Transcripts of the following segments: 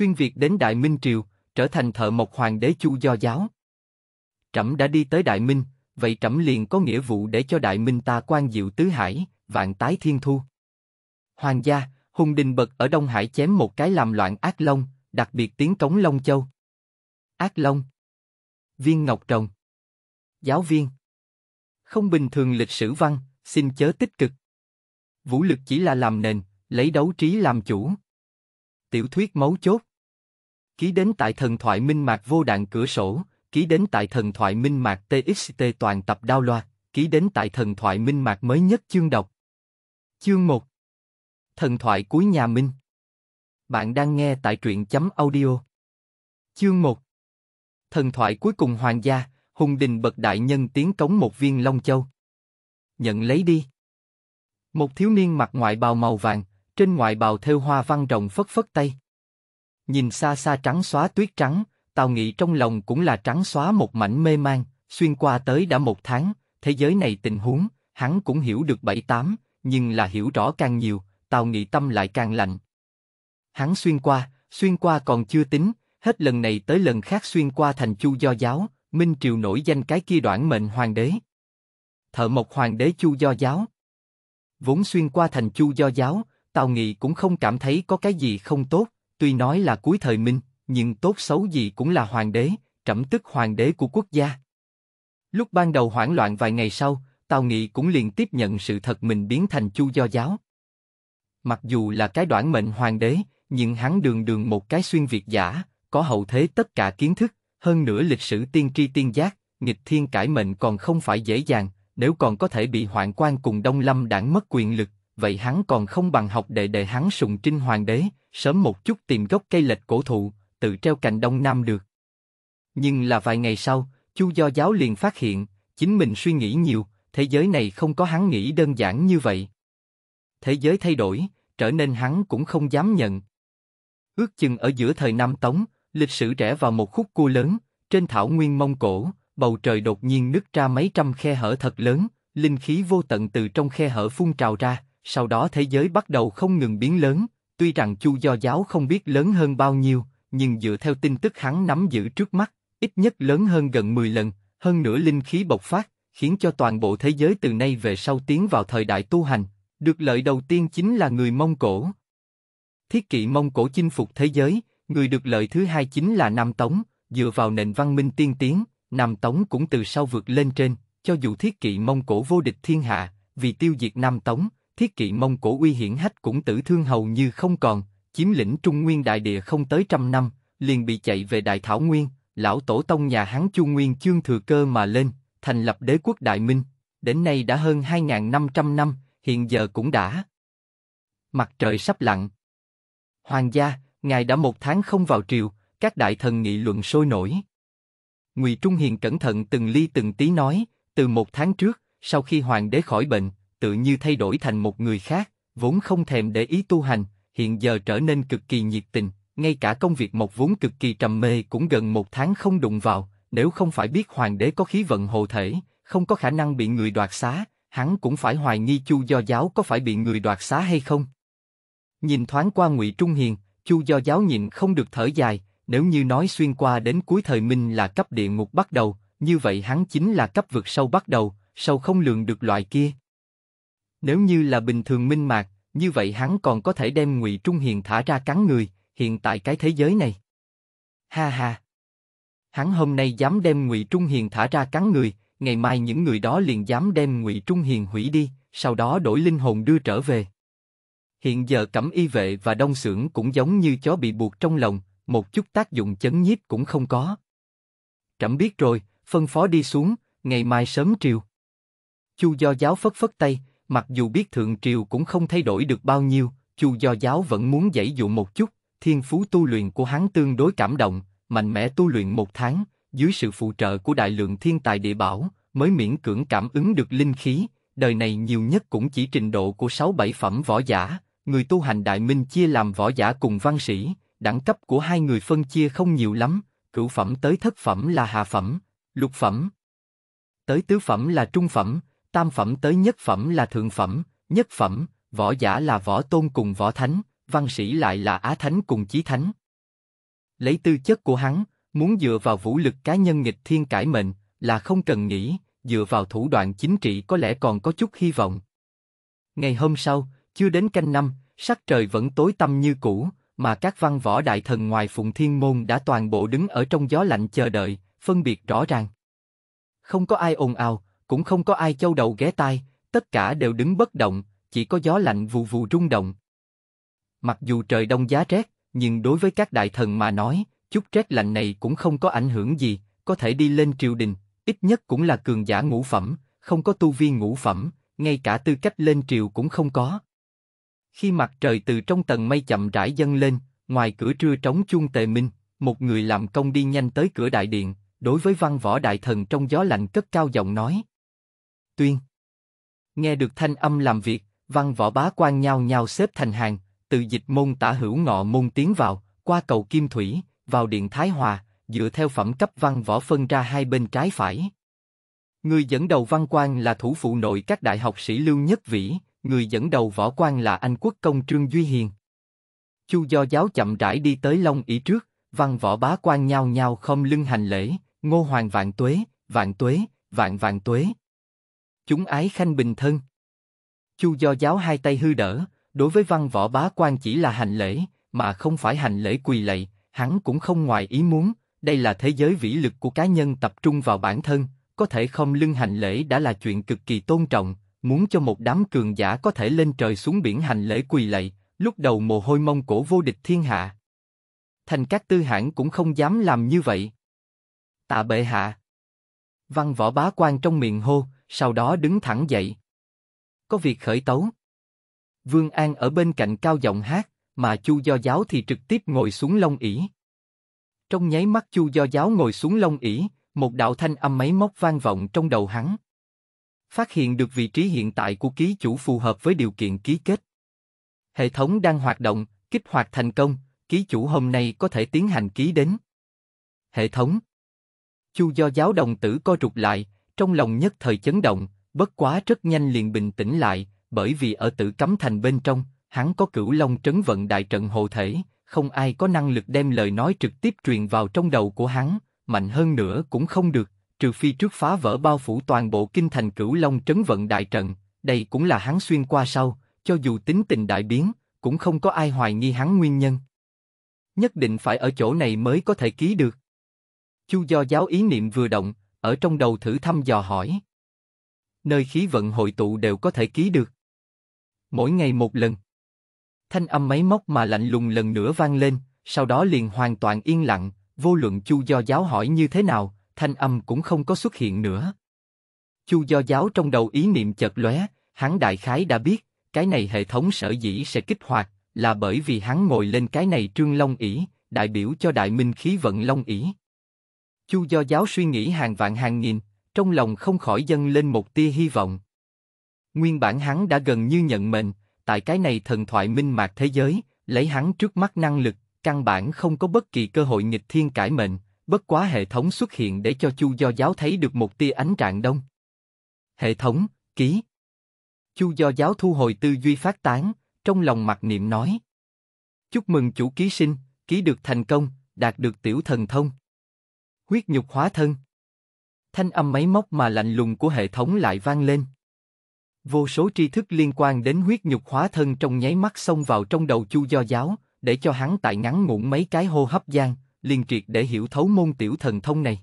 xuyên Việt đến Đại Minh Triều, trở thành thợ mộc hoàng đế Chu Do Giáo. Trẫm đã đi tới Đại Minh, vậy trẫm liền có nghĩa vụ để cho Đại Minh ta quan diệu tứ hải, vạn tái thiên thu. Hoàng gia, Hùng Đình Bật ở Đông Hải chém một cái làm loạn ác long, đặc biệt tiếng cống Long Châu. Ác long Viên Ngọc Trồng Giáo viên Không bình thường lịch sử văn, xin chớ tích cực. Vũ lực chỉ là làm nền, lấy đấu trí làm chủ. Tiểu thuyết mấu chốt ký đến tại thần thoại minh mạc vô đạn cửa sổ, ký đến tại thần thoại minh mạc TXT toàn tập đao loạt, ký đến tại thần thoại minh mạc mới nhất chương đọc. Chương 1 Thần thoại cuối nhà Minh Bạn đang nghe tại truyện chấm audio. Chương 1 Thần thoại cuối cùng hoàng gia, hùng đình bậc đại nhân tiến cống một viên long châu. Nhận lấy đi. Một thiếu niên mặc ngoại bào màu vàng, trên ngoại bào thêu hoa văn rồng phất phất tay. Nhìn xa xa trắng xóa tuyết trắng, Tào Nghị trong lòng cũng là trắng xóa một mảnh mê mang, xuyên qua tới đã một tháng, thế giới này tình huống, hắn cũng hiểu được bảy tám, nhưng là hiểu rõ càng nhiều, Tào Nghị tâm lại càng lạnh. Hắn xuyên qua, xuyên qua còn chưa tính, hết lần này tới lần khác xuyên qua thành Chu Do Giáo, Minh Triều nổi danh cái kia đoạn mệnh hoàng đế. Thợ mộc hoàng đế Chu Do Giáo. Vốn xuyên qua thành Chu Do Giáo, Tào Nghị cũng không cảm thấy có cái gì không tốt, Tuy nói là cuối thời Minh, nhưng tốt xấu gì cũng là hoàng đế, trẫm tức hoàng đế của quốc gia. Lúc ban đầu hoảng loạn vài ngày sau, Tào Nghị cũng liền tiếp nhận sự thật mình biến thành Chu Do giáo. Mặc dù là cái đoạn mệnh hoàng đế, nhưng hắn đường đường một cái xuyên việt giả, có hậu thế tất cả kiến thức, hơn nữa lịch sử tiên tri tiên giác, nghịch thiên cải mệnh còn không phải dễ dàng, nếu còn có thể bị hoạn quan cùng Đông Lâm đảng mất quyền lực, vậy hắn còn không bằng học đệ đệ hắn sùng trinh hoàng đế, sớm một chút tìm gốc cây lệch cổ thụ, tự treo cành đông nam được. Nhưng là vài ngày sau, Chu Do Giáo liền phát hiện, chính mình suy nghĩ nhiều, thế giới này không có hắn nghĩ đơn giản như vậy. Thế giới thay đổi, trở nên hắn cũng không dám nhận. Ước chừng ở giữa thời Nam Tống, lịch sử rẽ vào một khúc cua lớn, trên thảo nguyên Mông Cổ, bầu trời đột nhiên nứt ra mấy trăm khe hở thật lớn, linh khí vô tận từ trong khe hở phun trào ra, sau đó thế giới bắt đầu không ngừng biến lớn, Tuy rằng Chu Do Giáo không biết lớn hơn bao nhiêu, nhưng dựa theo tin tức hắn nắm giữ trước mắt, ít nhất lớn hơn gần 10 lần, hơn nữa linh khí bộc phát, khiến cho toàn bộ thế giới từ nay về sau tiến vào thời đại tu hành. Được lợi đầu tiên chính là người Mông Cổ. Thiết kỵ Mông Cổ chinh phục thế giới, người được lợi thứ hai chính là Nam Tống, dựa vào nền văn minh tiên tiến, Nam Tống cũng từ sau vượt lên trên, cho dù thiết kỵ Mông Cổ vô địch thiên hạ, vì tiêu diệt Nam Tống, thiết kỵ Mông Cổ uy hiển hách cũng tử thương hầu như không còn, chiếm lĩnh Trung Nguyên đại địa không tới trăm năm, liền bị chạy về Đại Thảo Nguyên, lão tổ tông nhà hắn Chu Nguyên chương thừa cơ mà lên, thành lập đế quốc Đại Minh, đến nay đã hơn 2.500 năm, hiện giờ cũng đã. Mặt trời sắp lặn. Hoàng gia, ngài đã một tháng không vào triều, các đại thần nghị luận sôi nổi. Ngụy Trung Hiền cẩn thận từng ly từng tí nói, từ một tháng trước, sau khi hoàng đế khỏi bệnh, tự như thay đổi thành một người khác, vốn không thèm để ý tu hành, hiện giờ trở nên cực kỳ nhiệt tình, ngay cả công việc một vốn cực kỳ trầm mê cũng gần một tháng không đụng vào, nếu không phải biết hoàng đế có khí vận hộ thể, không có khả năng bị người đoạt xá, hắn cũng phải hoài nghi Chu Do Giáo có phải bị người đoạt xá hay không. Nhìn thoáng qua Ngụy Trung Hiền, Chu Do Giáo nhịn không được thở dài, nếu như nói xuyên qua đến cuối thời Minh là cấp địa ngục bắt đầu, như vậy hắn chính là cấp vực sâu bắt đầu, sâu không lường được loại kia, nếu như là bình thường minh mạc, như vậy hắn còn có thể đem Ngụy Trung Hiền thả ra cắn người, hiện tại cái thế giới này. Ha ha. Hắn hôm nay dám đem Ngụy Trung Hiền thả ra cắn người, ngày mai những người đó liền dám đem Ngụy Trung Hiền hủy đi, sau đó đổi linh hồn đưa trở về. Hiện giờ Cẩm Y vệ và Đông Sưởng cũng giống như chó bị buộc trong lồng, một chút tác dụng chấn nhiếp cũng không có. Trẫm biết rồi, phân phó đi xuống, ngày mai sớm triều. Chu Do giáo phất phất tay, Mặc dù biết Thượng Triều cũng không thay đổi được bao nhiêu, Chu Do Giáo vẫn muốn dạy dụ một chút, thiên phú tu luyện của hắn tương đối cảm động, mạnh mẽ tu luyện một tháng, dưới sự phụ trợ của đại lượng thiên tài địa bảo, mới miễn cưỡng cảm ứng được linh khí, đời này nhiều nhất cũng chỉ trình độ của 6-7 phẩm võ giả, người tu hành đại minh chia làm võ giả cùng văn sĩ, đẳng cấp của hai người phân chia không nhiều lắm, cửu phẩm tới thất phẩm là hạ phẩm, lục phẩm tới tứ phẩm là trung phẩm, Tam phẩm tới nhất phẩm là thượng phẩm, nhất phẩm, võ giả là võ tôn cùng võ thánh, văn sĩ lại là á thánh cùng chí thánh. Lấy tư chất của hắn, muốn dựa vào vũ lực cá nhân nghịch thiên cải mệnh là không cần nghĩ, dựa vào thủ đoạn chính trị có lẽ còn có chút hy vọng. Ngày hôm sau, chưa đến canh năm, sắc trời vẫn tối tăm như cũ, mà các văn võ đại thần ngoài phụng thiên môn đã toàn bộ đứng ở trong gió lạnh chờ đợi, phân biệt rõ ràng. Không có ai ồn ào, cũng không có ai châu đầu ghé tai, tất cả đều đứng bất động, chỉ có gió lạnh vù vù rung động. Mặc dù trời đông giá rét, nhưng đối với các đại thần mà nói, chút rét lạnh này cũng không có ảnh hưởng gì, có thể đi lên triều đình, ít nhất cũng là cường giả ngũ phẩm, không có tu vi ngũ phẩm, ngay cả tư cách lên triều cũng không có. Khi mặt trời từ trong tầng mây chậm rãi dâng lên, ngoài cửa trưa trống chuông tề minh, một người làm công đi nhanh tới cửa đại điện, đối với văn võ đại thần trong gió lạnh cất cao giọng nói, tuyên. Nghe được thanh âm làm việc, văn võ bá quan nhau nhau xếp thành hàng, từ dịch môn tả hữu ngọ môn tiến vào, qua cầu Kim Thủy, vào điện Thái Hòa, dựa theo phẩm cấp văn võ phân ra hai bên trái phải. Người dẫn đầu văn quan là thủ phụ nội các đại học sĩ Lưu Nhất Vĩ, người dẫn đầu võ quan là Anh Quốc Công Trương Duy Hiền. Chu Do Giáo chậm rãi đi tới Long ỷ trước, văn võ bá quan nhau nhau không lưng hành lễ, Ngô Hoàng vạn tuế, vạn tuế, vạn vạn tuế, Chúng ái khanh bình thân. Chu do giáo hai tay hư đỡ, đối với văn võ bá quan chỉ là hành lễ, mà không phải hành lễ quỳ lạy, hắn cũng không ngoài ý muốn, đây là thế giới vĩ lực của cá nhân tập trung vào bản thân, có thể không lưng hành lễ đã là chuyện cực kỳ tôn trọng, muốn cho một đám cường giả có thể lên trời xuống biển hành lễ quỳ lạy, lúc đầu mồ hôi mông cổ vô địch thiên hạ. Thành các tư hãng cũng không dám làm như vậy. Tạ bệ hạ. Văn võ bá quan trong miệng hô, sau đó đứng thẳng dậy. Có việc khởi tấu. Vương An ở bên cạnh cao giọng hát, mà Chu Do Giáo thì trực tiếp ngồi xuống lông ỉ Trong nháy mắt Chu Do Giáo ngồi xuống lông ỉ một đạo thanh âm máy móc vang vọng trong đầu hắn. Phát hiện được vị trí hiện tại của ký chủ phù hợp với điều kiện ký kết. Hệ thống đang hoạt động, kích hoạt thành công, ký chủ hôm nay có thể tiến hành ký đến. Hệ thống Chu Do Giáo đồng tử co rụt lại, trong lòng nhất thời chấn động, bất quá rất nhanh liền bình tĩnh lại, bởi vì ở tử cấm thành bên trong, hắn có cửu long trấn vận đại trận hộ thể, không ai có năng lực đem lời nói trực tiếp truyền vào trong đầu của hắn, mạnh hơn nữa cũng không được, trừ phi trước phá vỡ bao phủ toàn bộ kinh thành cửu long trấn vận đại trận, đây cũng là hắn xuyên qua sau, cho dù tính tình đại biến, cũng không có ai hoài nghi hắn nguyên nhân. Nhất định phải ở chỗ này mới có thể ký được. Chu do giáo ý niệm vừa động, ở trong đầu thử thăm dò hỏi. Nơi khí vận hội tụ đều có thể ký được. Mỗi ngày một lần. Thanh âm máy móc mà lạnh lùng lần nữa vang lên, sau đó liền hoàn toàn yên lặng, vô luận Chu Do giáo hỏi như thế nào, thanh âm cũng không có xuất hiện nữa. Chu Do giáo trong đầu ý niệm chợt lóe, hắn đại khái đã biết, cái này hệ thống sở dĩ sẽ kích hoạt là bởi vì hắn ngồi lên cái này trương long ỷ, đại biểu cho đại minh khí vận long ỷ. Chu do giáo suy nghĩ hàng vạn hàng nghìn, trong lòng không khỏi dâng lên một tia hy vọng. Nguyên bản hắn đã gần như nhận mệnh, tại cái này thần thoại minh mạc thế giới, lấy hắn trước mắt năng lực, căn bản không có bất kỳ cơ hội nghịch thiên cải mệnh, bất quá hệ thống xuất hiện để cho Chu do giáo thấy được một tia ánh trạng đông. Hệ thống, ký. Chu do giáo thu hồi tư duy phát tán, trong lòng mặc niệm nói. Chúc mừng chủ ký sinh, ký được thành công, đạt được tiểu thần thông. Huyết nhục hóa thân. Thanh âm máy móc mà lạnh lùng của hệ thống lại vang lên. Vô số tri thức liên quan đến huyết nhục hóa thân trong nháy mắt xông vào trong đầu Chu Do Giáo, để cho hắn tại ngắn ngủn mấy cái hô hấp gian, liền triệt để hiểu thấu môn tiểu thần thông này.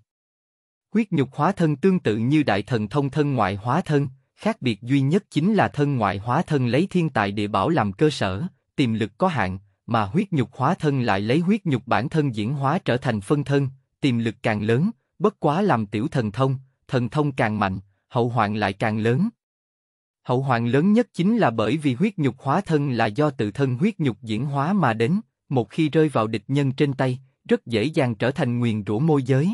Huyết nhục hóa thân tương tự như đại thần thông thân ngoại hóa thân, khác biệt duy nhất chính là thân ngoại hóa thân lấy thiên tài địa bảo làm cơ sở, tiềm lực có hạn, mà huyết nhục hóa thân lại lấy huyết nhục bản thân diễn hóa trở thành phân thân, tiềm lực càng lớn, bất quá làm tiểu thần thông, thần thông càng mạnh, hậu hoạn lại càng lớn. Hậu hoạn lớn nhất chính là bởi vì huyết nhục hóa thân là do tự thân huyết nhục diễn hóa mà đến, một khi rơi vào địch nhân trên tay, rất dễ dàng trở thành nguyền rũ môi giới.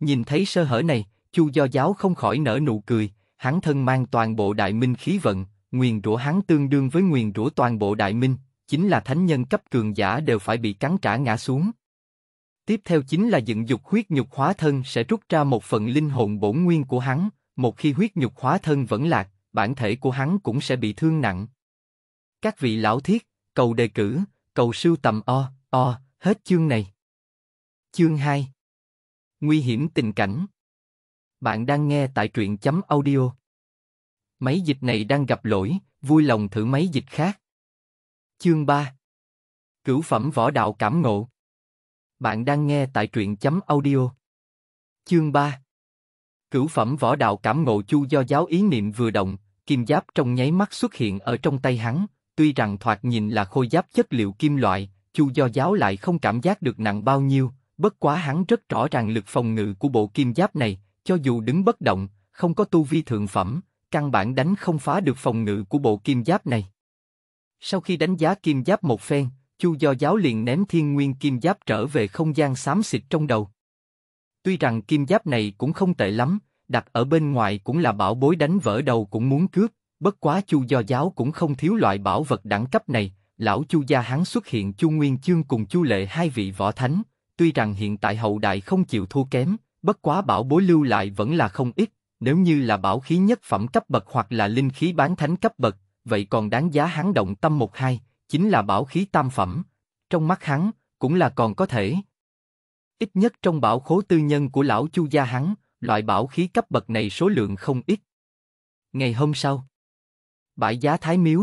Nhìn thấy sơ hở này, Chu Do Giáo không khỏi nở nụ cười, hắn thân mang toàn bộ đại minh khí vận, nguyền rũ hắn tương đương với nguyền rũ toàn bộ đại minh, chính là thánh nhân cấp cường giả đều phải bị cắn trả ngã xuống. Tiếp theo chính là dựng dục huyết nhục hóa thân sẽ rút ra một phần linh hồn bổn nguyên của hắn, một khi huyết nhục hóa thân vẫn lạc, bản thể của hắn cũng sẽ bị thương nặng. Các vị lão thiết, cầu đề cử, cầu sưu tầm o, o, hết chương này. Chương 2 Nguy hiểm tình cảnh Bạn đang nghe tại truyện chấm audio. Máy dịch này đang gặp lỗi, vui lòng thử máy dịch khác. Chương 3 Cửu phẩm võ đạo cảm ngộ bạn đang nghe tại truyện chấm audio. Chương 3 Cửu phẩm võ đạo cảm ngộ chu do giáo ý niệm vừa động, kim giáp trong nháy mắt xuất hiện ở trong tay hắn, tuy rằng thoạt nhìn là khôi giáp chất liệu kim loại, chu do giáo lại không cảm giác được nặng bao nhiêu, bất quá hắn rất rõ ràng lực phòng ngự của bộ kim giáp này, cho dù đứng bất động, không có tu vi thượng phẩm, căn bản đánh không phá được phòng ngự của bộ kim giáp này. Sau khi đánh giá kim giáp một phen, Chu Do Giáo liền ném thiên nguyên kim giáp trở về không gian xám xịt trong đầu. Tuy rằng kim giáp này cũng không tệ lắm, đặt ở bên ngoài cũng là bảo bối đánh vỡ đầu cũng muốn cướp, bất quá Chu Do Giáo cũng không thiếu loại bảo vật đẳng cấp này, lão Chu gia hắn xuất hiện Chu Nguyên Chương cùng Chu Lệ hai vị võ thánh, tuy rằng hiện tại hậu đại không chịu thua kém, bất quá bảo bối lưu lại vẫn là không ít, nếu như là bảo khí nhất phẩm cấp bậc hoặc là linh khí bán thánh cấp bậc, vậy còn đáng giá hắn động tâm một hai, chính là bảo khí tam phẩm, trong mắt hắn, cũng là còn có thể. Ít nhất trong bảo khố tư nhân của lão chu gia hắn, loại bảo khí cấp bậc này số lượng không ít. Ngày hôm sau, bãi giá Thái Miếu.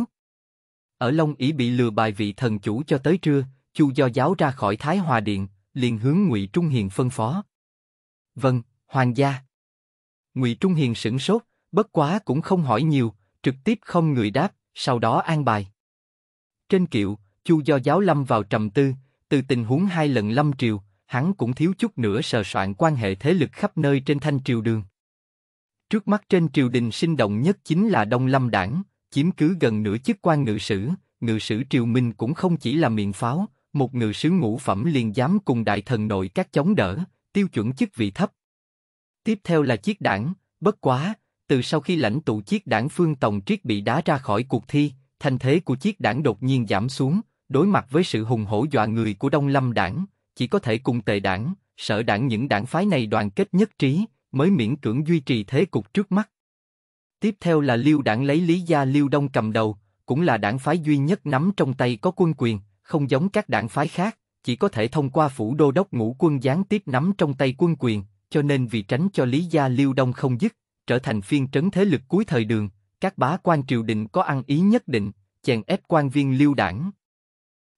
Ở Long Ý bị lừa bài vị thần chủ cho tới trưa, chu do giáo ra khỏi Thái Hòa Điện, liền hướng ngụy Trung Hiền phân phó. Vâng, Hoàng gia. ngụy Trung Hiền sửng sốt, bất quá cũng không hỏi nhiều, trực tiếp không người đáp, sau đó an bài. Trên kiệu, Chu Do Giáo lâm vào trầm tư, từ tình huống hai lần lâm triều, hắn cũng thiếu chút nữa sờ soạn quan hệ thế lực khắp nơi trên thanh triều đường. Trước mắt trên triều đình sinh động nhất chính là Đông Lâm Đảng, chiếm cứ gần nửa chức quan ngự sử, ngự sử triều minh cũng không chỉ là miệng pháo, một ngự sứ ngũ phẩm liền dám cùng đại thần nội các chống đỡ, tiêu chuẩn chức vị thấp. Tiếp theo là chiếc đảng, bất quá, từ sau khi lãnh tụ chiếc đảng Phương Tòng Triết bị đá ra khỏi cuộc thi, thanh thế của chiếc đảng đột nhiên giảm xuống, đối mặt với sự hùng hổ dọa người của Đông Lâm đảng, chỉ có thể cùng tề đảng, sở đảng những đảng phái này đoàn kết nhất trí, mới miễn cưỡng duy trì thế cục trước mắt. Tiếp theo là Liêu đảng lấy Lý Gia Liêu Đông cầm đầu, cũng là đảng phái duy nhất nắm trong tay có quân quyền, không giống các đảng phái khác, chỉ có thể thông qua phủ đô đốc ngũ quân gián tiếp nắm trong tay quân quyền, cho nên vì tránh cho Lý Gia Liêu Đông không dứt, trở thành phiên trấn thế lực cuối thời đường, các bá quan triều đình có ăn ý nhất định, chèn ép quan viên lưu đảng.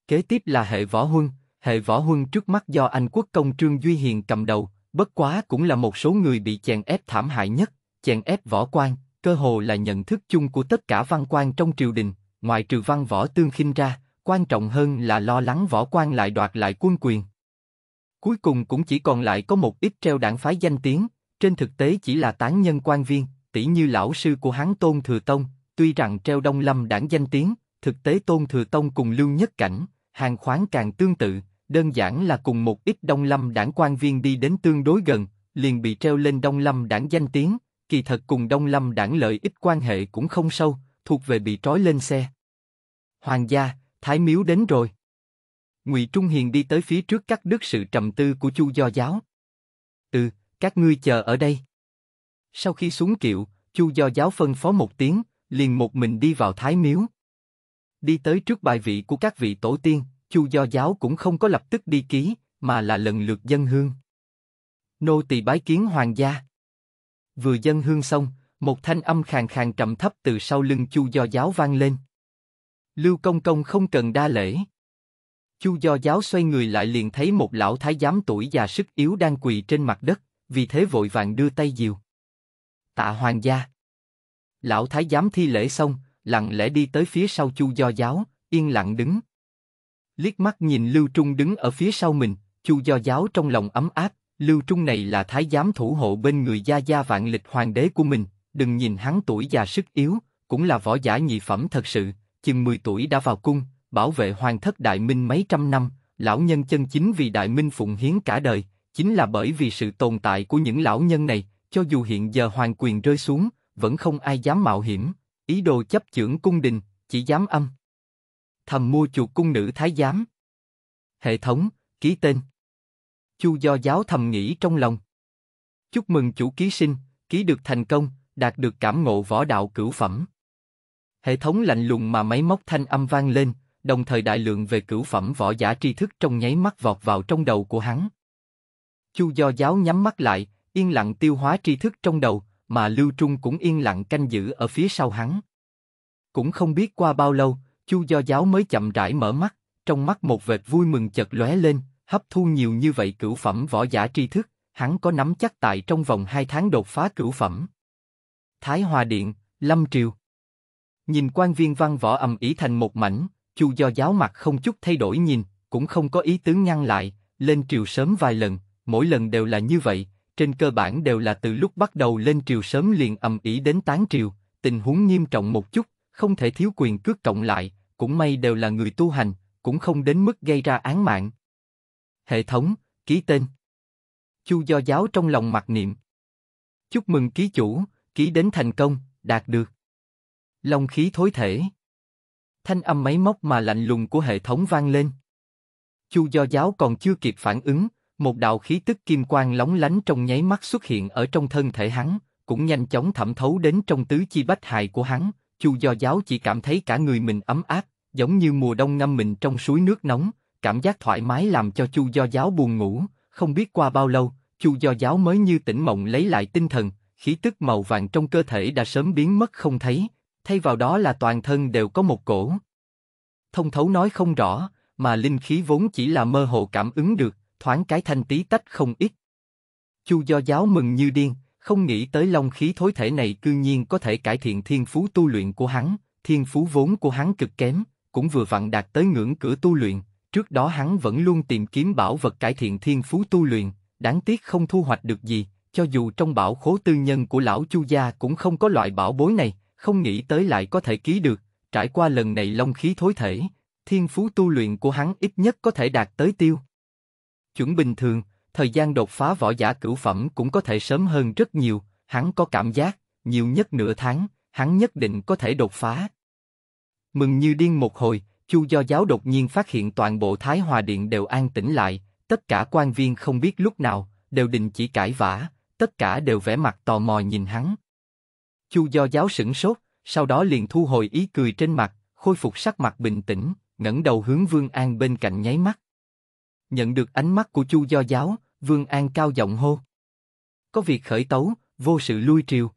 Kế tiếp là hệ võ huân, hệ võ huân trước mắt do Anh quốc công Trương Duy Hiền cầm đầu, bất quá cũng là một số người bị chèn ép thảm hại nhất, chèn ép võ quan, cơ hồ là nhận thức chung của tất cả văn quan trong triều đình, ngoài trừ văn võ tương khinh ra, quan trọng hơn là lo lắng võ quan lại đoạt lại quân quyền. Cuối cùng cũng chỉ còn lại có một ít treo đảng phái danh tiếng, trên thực tế chỉ là tán nhân quan viên, tỷ như lão sư của hắn Tôn Thừa Tông, tuy rằng treo Đông Lâm đảng danh tiếng, thực tế Tôn Thừa Tông cùng Lưu Nhất Cảnh, hàng khoáng càng tương tự, đơn giản là cùng một ít Đông Lâm đảng quan viên đi đến tương đối gần, liền bị treo lên Đông Lâm đảng danh tiếng, kỳ thật cùng Đông Lâm đảng lợi ích quan hệ cũng không sâu, thuộc về bị trói lên xe. Hoàng gia, Thái Miếu đến rồi. Ngụy Trung Hiền đi tới phía trước các đức sự trầm tư của Chu Do Giáo. Ừ, các ngươi chờ ở đây. Sau khi xuống kiệu, Chu do giáo phân phó một tiếng, liền một mình đi vào Thái Miếu. Đi tới trước bài vị của các vị tổ tiên, Chu do giáo cũng không có lập tức đi ký, mà là lần lượt dân hương. Nô tỳ bái kiến hoàng gia. Vừa dân hương xong, một thanh âm khàn khàn trầm thấp từ sau lưng Chu do giáo vang lên. Lưu Công Công không cần đa lễ. Chu do giáo xoay người lại liền thấy một lão thái giám tuổi già sức yếu đang quỳ trên mặt đất, vì thế vội vàng đưa tay diều tạ hoàng gia. Lão thái giám thi lễ xong, lặng lẽ đi tới phía sau chu do giáo, yên lặng đứng. Liếc mắt nhìn Lưu Trung đứng ở phía sau mình, chu do giáo trong lòng ấm áp, Lưu Trung này là thái giám thủ hộ bên người gia gia vạn lịch hoàng đế của mình, đừng nhìn hắn tuổi già sức yếu, cũng là võ giả nhị phẩm thật sự, chừng 10 tuổi đã vào cung, bảo vệ hoàng thất đại minh mấy trăm năm, lão nhân chân chính vì đại minh phụng hiến cả đời, chính là bởi vì sự tồn tại của những lão nhân này, cho dù hiện giờ hoàng quyền rơi xuống, vẫn không ai dám mạo hiểm, ý đồ chấp chưởng cung đình, chỉ dám âm. Thầm mua chuột cung nữ thái giám. Hệ thống, ký tên. Chu do giáo thầm nghĩ trong lòng. Chúc mừng chủ ký sinh, ký được thành công, đạt được cảm ngộ võ đạo cửu phẩm. Hệ thống lạnh lùng mà máy móc thanh âm vang lên, đồng thời đại lượng về cửu phẩm võ giả tri thức trong nháy mắt vọt vào trong đầu của hắn. Chu do giáo nhắm mắt lại, yên lặng tiêu hóa tri thức trong đầu, mà Lưu Trung cũng yên lặng canh giữ ở phía sau hắn. Cũng không biết qua bao lâu, Chu Do Giáo mới chậm rãi mở mắt, trong mắt một vệt vui mừng chợt lóe lên, hấp thu nhiều như vậy cửu phẩm võ giả tri thức, hắn có nắm chắc tại trong vòng hai tháng đột phá cửu phẩm. Thái Hòa Điện, Lâm Triều Nhìn quan viên văn võ ầm ý thành một mảnh, Chu Do Giáo mặt không chút thay đổi nhìn, cũng không có ý tứ ngăn lại, lên triều sớm vài lần, mỗi lần đều là như vậy, trên cơ bản đều là từ lúc bắt đầu lên triều sớm liền ầm ĩ đến tán triều, tình huống nghiêm trọng một chút, không thể thiếu quyền cước cộng lại, cũng may đều là người tu hành, cũng không đến mức gây ra án mạng. Hệ thống, ký tên. Chu do giáo trong lòng mặc niệm. Chúc mừng ký chủ, ký đến thành công, đạt được. Long khí thối thể. Thanh âm máy móc mà lạnh lùng của hệ thống vang lên. Chu do giáo còn chưa kịp phản ứng, một đạo khí tức kim quang lóng lánh trong nháy mắt xuất hiện ở trong thân thể hắn, cũng nhanh chóng thẩm thấu đến trong tứ chi bách hại của hắn. Chu Do Giáo chỉ cảm thấy cả người mình ấm áp, giống như mùa đông ngâm mình trong suối nước nóng, cảm giác thoải mái làm cho Chu Do Giáo buồn ngủ. Không biết qua bao lâu, Chu Do Giáo mới như tỉnh mộng lấy lại tinh thần, khí tức màu vàng trong cơ thể đã sớm biến mất không thấy, thay vào đó là toàn thân đều có một cổ. Thông thấu nói không rõ, mà linh khí vốn chỉ là mơ hồ cảm ứng được, thoáng cái thanh tí tách không ít. Chu do giáo mừng như điên, không nghĩ tới long khí thối thể này cư nhiên có thể cải thiện thiên phú tu luyện của hắn, thiên phú vốn của hắn cực kém, cũng vừa vặn đạt tới ngưỡng cửa tu luyện, trước đó hắn vẫn luôn tìm kiếm bảo vật cải thiện thiên phú tu luyện, đáng tiếc không thu hoạch được gì, cho dù trong bảo khố tư nhân của lão Chu gia cũng không có loại bảo bối này, không nghĩ tới lại có thể ký được, trải qua lần này long khí thối thể, thiên phú tu luyện của hắn ít nhất có thể đạt tới tiêu chuẩn bình thường, thời gian đột phá võ giả cửu phẩm cũng có thể sớm hơn rất nhiều, hắn có cảm giác, nhiều nhất nửa tháng, hắn nhất định có thể đột phá. Mừng như điên một hồi, Chu Do Giáo đột nhiên phát hiện toàn bộ Thái Hòa Điện đều an tĩnh lại, tất cả quan viên không biết lúc nào, đều đình chỉ cãi vã, tất cả đều vẻ mặt tò mò nhìn hắn. Chu Do Giáo sửng sốt, sau đó liền thu hồi ý cười trên mặt, khôi phục sắc mặt bình tĩnh, ngẩng đầu hướng Vương An bên cạnh nháy mắt. Nhận được ánh mắt của Chu Do Giáo, Vương An cao giọng hô. Có việc khởi tấu, vô sự lui triều.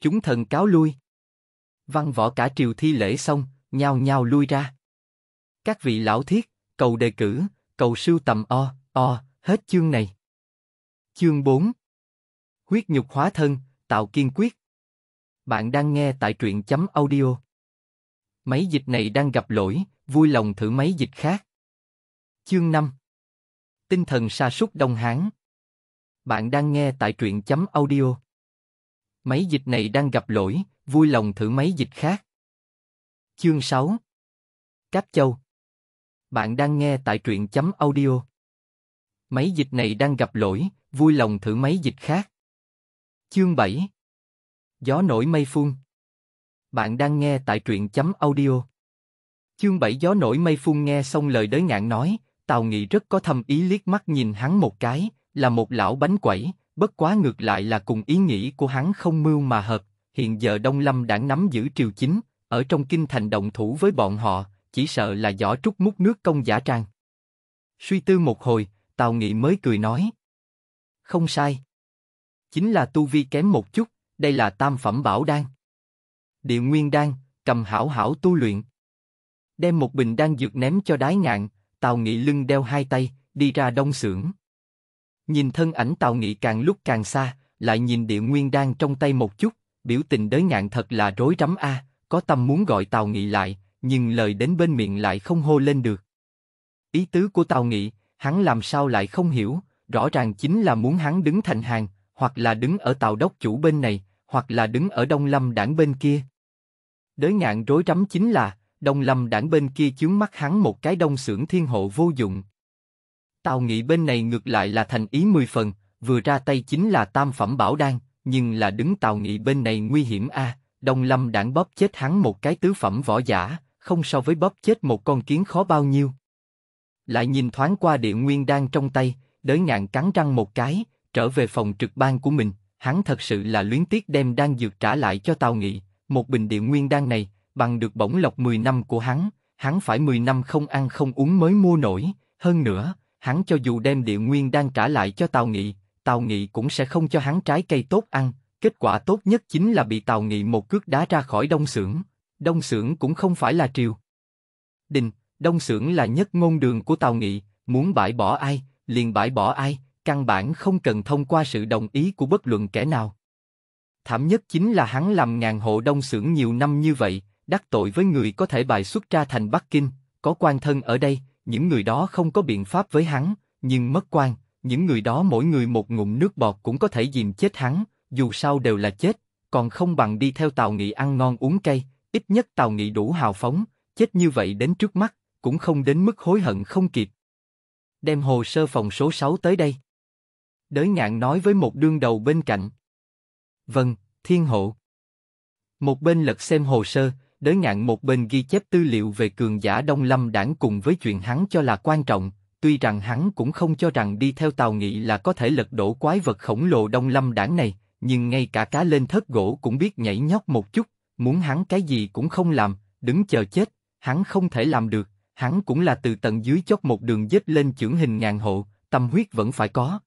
Chúng thần cáo lui. Văn võ cả triều thi lễ xong, nhao nhao lui ra. Các vị lão thiết, cầu đề cử, cầu sưu tầm o, o, hết chương này. Chương 4 Huyết nhục hóa thân, tạo kiên quyết. Bạn đang nghe tại truyện chấm audio. Máy dịch này đang gặp lỗi, vui lòng thử máy dịch khác. Chương 5 Tinh thần sa sút Đông Hán Bạn đang nghe tại truyện chấm audio Máy dịch này đang gặp lỗi, vui lòng thử máy dịch khác. Chương 6 Cáp Châu Bạn đang nghe tại truyện chấm audio Máy dịch này đang gặp lỗi, vui lòng thử máy dịch khác. Chương 7 Gió nổi mây phun Bạn đang nghe tại truyện chấm audio Chương 7 gió nổi mây phun nghe xong lời đới ngạn nói, Tào Nghị rất có thâm ý liếc mắt nhìn hắn một cái, là một lão bánh quẩy, bất quá ngược lại là cùng ý nghĩ của hắn không mưu mà hợp. Hiện giờ Đông Lâm đã nắm giữ triều chính, ở trong kinh thành động thủ với bọn họ, chỉ sợ là giỏ trúc mút nước công giả trang. Suy tư một hồi, Tào Nghị mới cười nói. Không sai. Chính là tu vi kém một chút, đây là tam phẩm bảo đan. Địa nguyên đan, cầm hảo hảo tu luyện. Đem một bình đan dược ném cho đái ngạn, Tào Nghị lưng đeo hai tay, đi ra đông Sưởng, Nhìn thân ảnh Tào Nghị càng lúc càng xa, lại nhìn địa nguyên đang trong tay một chút, biểu tình đới ngạn thật là rối rắm a, có tâm muốn gọi Tào Nghị lại, nhưng lời đến bên miệng lại không hô lên được. Ý tứ của Tào Nghị, hắn làm sao lại không hiểu, rõ ràng chính là muốn hắn đứng thành hàng, hoặc là đứng ở Tào Đốc chủ bên này, hoặc là đứng ở Đông Lâm đảng bên kia. Đới ngạn rối rắm chính là, Đông Lâm đảng bên kia chướng mắt hắn một cái đông Sưởng thiên hộ vô dụng. Tào Nghị bên này ngược lại là thành ý mười phần, vừa ra tay chính là tam phẩm bảo đan, nhưng là đứng Tào Nghị bên này nguy hiểm a. À. Đông Lâm đảng bóp chết hắn một cái tứ phẩm võ giả, không so với bóp chết một con kiến khó bao nhiêu. Lại nhìn thoáng qua địa nguyên đan trong tay, đới ngạn cắn răng một cái, trở về phòng trực ban của mình, hắn thật sự là luyến tiếc đem đan dược trả lại cho Tào Nghị, một bình địa nguyên đan này, bằng được bổng lộc 10 năm của hắn, hắn phải 10 năm không ăn không uống mới mua nổi, hơn nữa, hắn cho dù đem địa nguyên đang trả lại cho Tào Nghị, Tào Nghị cũng sẽ không cho hắn trái cây tốt ăn, kết quả tốt nhất chính là bị Tào Nghị một cước đá ra khỏi Đông Sưởng, Đông Sưởng cũng không phải là triều. Đình, Đông Sưởng là nhất ngôn đường của Tào Nghị, muốn bãi bỏ ai, liền bãi bỏ ai, căn bản không cần thông qua sự đồng ý của bất luận kẻ nào. Thảm nhất chính là hắn làm ngàn hộ đông Sưởng nhiều năm như vậy, đắc tội với người có thể bài xuất ra thành Bắc Kinh, có quan thân ở đây, những người đó không có biện pháp với hắn, nhưng mất quan, những người đó mỗi người một ngụm nước bọt cũng có thể dìm chết hắn, dù sao đều là chết, còn không bằng đi theo Tào Nghị ăn ngon uống cay, ít nhất Tào Nghị đủ hào phóng, chết như vậy đến trước mắt, cũng không đến mức hối hận không kịp. Đem hồ sơ phòng số 6 tới đây. Đới ngạn nói với một đương đầu bên cạnh. Vâng, thiên hộ. Một bên lật xem hồ sơ, đới ngạn một bên ghi chép tư liệu về cường giả Đông Lâm đảng cùng với chuyện hắn cho là quan trọng, tuy rằng hắn cũng không cho rằng đi theo tàu Nghị là có thể lật đổ quái vật khổng lồ Đông Lâm đảng này, nhưng ngay cả cá lên thớt gỗ cũng biết nhảy nhót một chút, muốn hắn cái gì cũng không làm, đứng chờ chết, hắn không thể làm được, hắn cũng là từ tận dưới chót một đường dết lên trưởng hình ngàn hộ, tâm huyết vẫn phải có.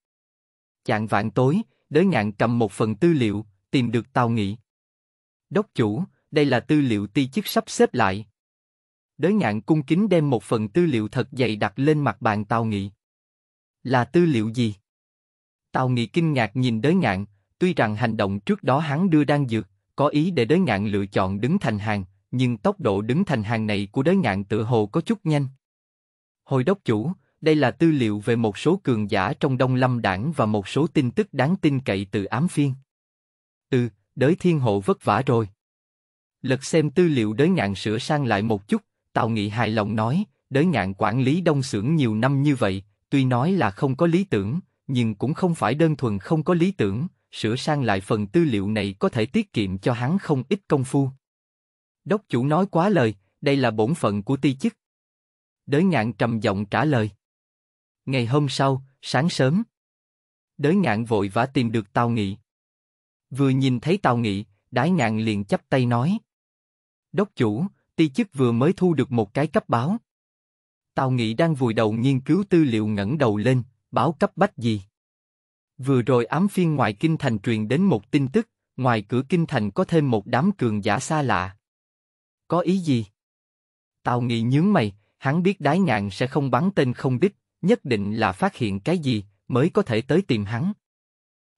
Chạng vạn tối, đới ngạn cầm một phần tư liệu, tìm được tàu Nghị. Đốc chủ, đây là tư liệu ti chức sắp xếp lại. Đới ngạn cung kính đem một phần tư liệu thật dày đặt lên mặt bàn Tào Nghị. Là tư liệu gì? Tào Nghị kinh ngạc nhìn đới ngạn, tuy rằng hành động trước đó hắn đưa đang dược, có ý để đới ngạn lựa chọn đứng thành hàng, nhưng tốc độ đứng thành hàng này của đới ngạn tự hồ có chút nhanh. Hồi đốc chủ, đây là tư liệu về một số cường giả trong Đông Lâm Đảng và một số tin tức đáng tin cậy từ ám phiên. Ừ, đới thiên hộ vất vả rồi. Lật xem tư liệu đới ngạn sửa sang lại một chút, Tào Nghị hài lòng nói, đới ngạn quản lý đông xưởng nhiều năm như vậy, tuy nói là không có lý tưởng, nhưng cũng không phải đơn thuần không có lý tưởng, sửa sang lại phần tư liệu này có thể tiết kiệm cho hắn không ít công phu. Đốc chủ nói quá lời, đây là bổn phận của ti chức. Đới ngạn trầm giọng trả lời. Ngày hôm sau, sáng sớm, đới ngạn vội vã tìm được Tào Nghị. Vừa nhìn thấy Tào Nghị, đái ngạn liền chắp tay nói, Đốc chủ, ti chức vừa mới thu được một cái cấp báo. Tào Nghị đang vùi đầu nghiên cứu tư liệu ngẩng đầu lên, báo cấp bách gì? Vừa rồi ám phiên ngoại kinh thành truyền đến một tin tức, ngoài cửa kinh thành có thêm một đám cường giả xa lạ. Có ý gì? Tào Nghị nhướng mày, hắn biết đái ngạn sẽ không bắn tên không đích, nhất định là phát hiện cái gì mới có thể tới tìm hắn.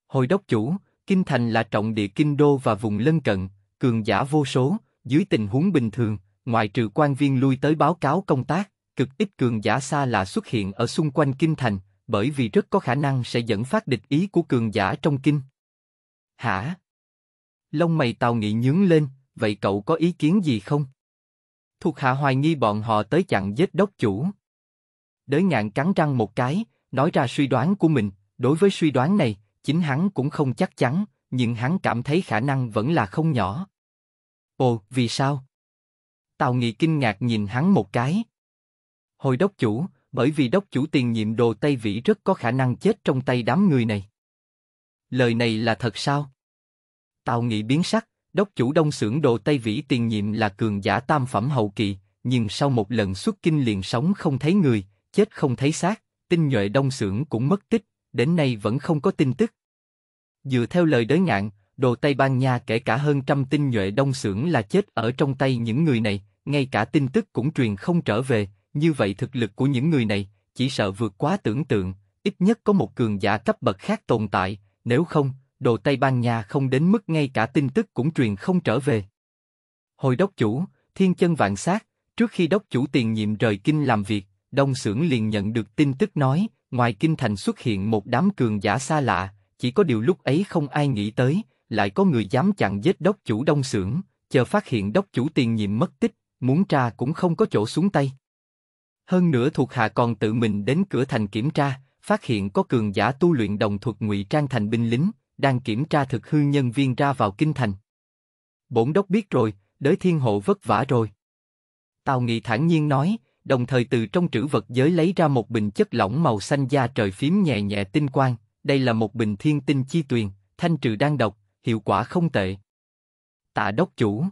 Hồi đốc chủ, kinh thành là trọng địa kinh đô và vùng lân cận, cường giả vô số, dưới tình huống bình thường, ngoại trừ quan viên lui tới báo cáo công tác, cực ít cường giả xa là xuất hiện ở xung quanh kinh thành, bởi vì rất có khả năng sẽ dẫn phát địch ý của cường giả trong kinh. Hả? Lông mày tào nghị nhướng lên, vậy cậu có ý kiến gì không? Thuộc hạ hoài nghi bọn họ tới chặn giết đốc chủ. Đới ngạn cắn răng một cái, nói ra suy đoán của mình, đối với suy đoán này, chính hắn cũng không chắc chắn, nhưng hắn cảm thấy khả năng vẫn là không nhỏ. Ồ, vì sao? Tào Nghị kinh ngạc nhìn hắn một cái. Hồi đốc chủ, bởi vì đốc chủ tiền nhiệm đồ Tây Vĩ rất có khả năng chết trong tay đám người này. Lời này là thật sao? Tào Nghị biến sắc, đốc chủ đông xưởng đồ Tây Vĩ tiền nhiệm là cường giả tam phẩm hậu kỳ, nhưng sau một lần xuất kinh liền sống không thấy người, chết không thấy xác, tinh nhuệ đông xưởng cũng mất tích, đến nay vẫn không có tin tức. Dựa theo lời đới ngạn, Đồ Tây Ban Nha kể cả hơn trăm tinh nhuệ đông xưởng là chết ở trong tay những người này, ngay cả tin tức cũng truyền không trở về, như vậy thực lực của những người này chỉ sợ vượt quá tưởng tượng, ít nhất có một cường giả cấp bậc khác tồn tại, nếu không, đồ Tây Ban Nha không đến mức ngay cả tin tức cũng truyền không trở về. Hồi đốc chủ, thiên chân vạn sát, trước khi đốc chủ tiền nhiệm rời kinh làm việc, đông xưởng liền nhận được tin tức nói, ngoài kinh thành xuất hiện một đám cường giả xa lạ, chỉ có điều lúc ấy không ai nghĩ tới, lại có người dám chặn giết đốc chủ đông xưởng, chờ phát hiện đốc chủ tiền nhiệm mất tích, muốn tra cũng không có chỗ xuống tay. Hơn nữa thuộc hạ còn tự mình đến cửa thành kiểm tra, phát hiện có cường giả tu luyện đồng thuật ngụy trang thành binh lính, đang kiểm tra thực hư nhân viên ra vào kinh thành. Bổn đốc biết rồi, đới thiên hộ vất vả rồi. Tào Nghị thản nhiên nói, đồng thời từ trong trữ vật giới lấy ra một bình chất lỏng màu xanh da trời phím nhẹ nhẹ tinh quang, đây là một bình thiên tinh chi tuyền, thanh trừ đang độc, hiệu quả không tệ. Tạ đốc chủ.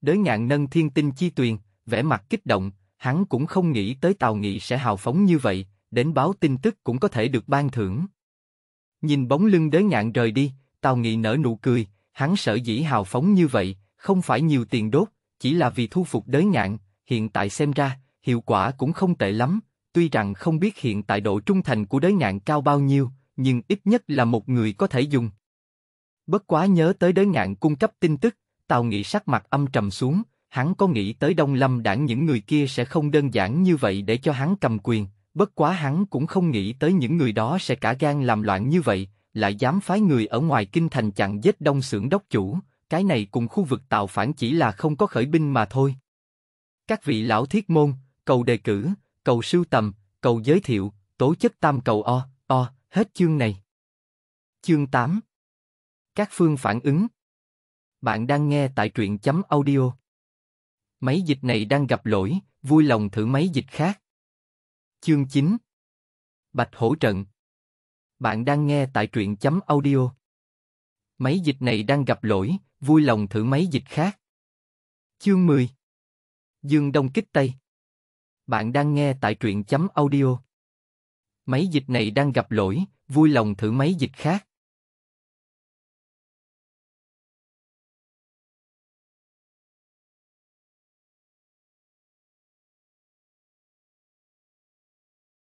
Đới ngạn nâng thiên tinh chi tuyền, vẻ mặt kích động, hắn cũng không nghĩ tới Tào Nghị sẽ hào phóng như vậy, đến báo tin tức cũng có thể được ban thưởng. Nhìn bóng lưng đới ngạn rời đi, Tào Nghị nở nụ cười, hắn sở dĩ hào phóng như vậy, không phải nhiều tiền đốt, chỉ là vì thu phục đới ngạn, hiện tại xem ra, hiệu quả cũng không tệ lắm, tuy rằng không biết hiện tại độ trung thành của đới ngạn cao bao nhiêu, nhưng ít nhất là một người có thể dùng. Bất quá nhớ tới đới ngạn cung cấp tin tức, Tào Nghị sắc mặt âm trầm xuống, hắn có nghĩ tới Đông Lâm đảng những người kia sẽ không đơn giản như vậy để cho hắn cầm quyền, bất quá hắn cũng không nghĩ tới những người đó sẽ cả gan làm loạn như vậy, lại dám phái người ở ngoài kinh thành chặn giết đông sưởng đốc chủ, cái này cùng khu vực tạo phản chỉ là không có khởi binh mà thôi. Các vị lão thiết môn, cầu đề cử, cầu sưu tầm, cầu giới thiệu, tổ chức tam cầu o, o, hết chương này. Chương 8 các phương phản ứng. Bạn đang nghe tại truyện chấm audio. Máy dịch này đang gặp lỗi, vui lòng thử máy dịch khác. Chương 9 Bạch hỗ trận Bạn đang nghe tại truyện chấm audio. Máy dịch này đang gặp lỗi, vui lòng thử máy dịch khác. Chương 10 Dương Đông Kích Tây Bạn đang nghe tại truyện chấm audio. Máy dịch này đang gặp lỗi, vui lòng thử máy dịch khác.